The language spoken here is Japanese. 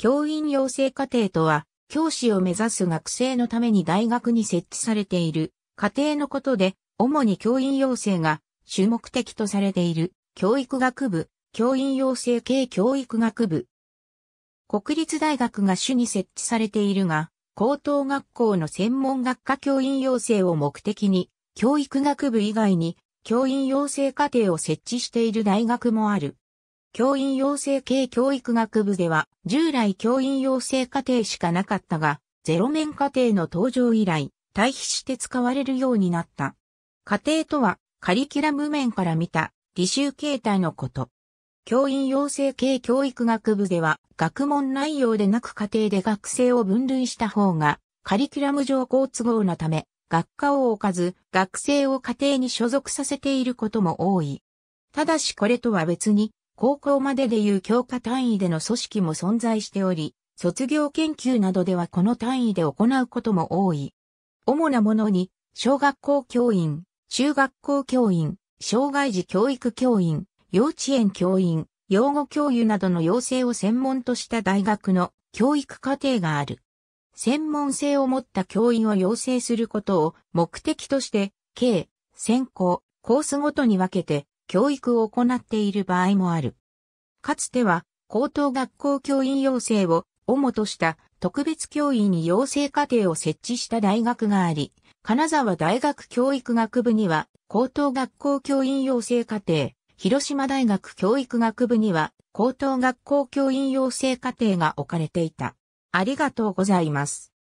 教員養成課程とは、教師を目指す学生のために大学に設置されている課程のことで、主に教員養成が主目的とされている教育学部、教員養成系教育学部。国立大学が主に設置されているが、高等学校の専門学科教員養成を目的に、教育学部以外に教員養成課程を設置している大学もある。教員養成系教育学部では、従来教員養成課程しかなかったが、ゼロ面課程の登場以来、対比して使われるようになった。課程とは、カリキュラム面から見た、履修形態のこと。教員養成系教育学部では、学問内容でなく課程で学生を分類した方が、カリキュラム上好都合のため、学科を置かず、学生を家庭に所属させていることも多い。ただしこれとは別に、高校まででいう教科単位での組織も存在しており、卒業研究などではこの単位で行うことも多い。主なものに、小学校教員、中学校教員、障害児教育教員、幼稚園教員、養護教諭などの養成を専門とした大学の教育課程がある。専門性を持った教員を養成することを目的として、計、専攻、コースごとに分けて教育を行っている場合もある。かつては、高等学校教員養成を主とした特別教員に養成課程を設置した大学があり、金沢大学教育学部には高等学校教員養成課程、広島大学教育学部には高等学校教員養成課程が置かれていた。ありがとうございます。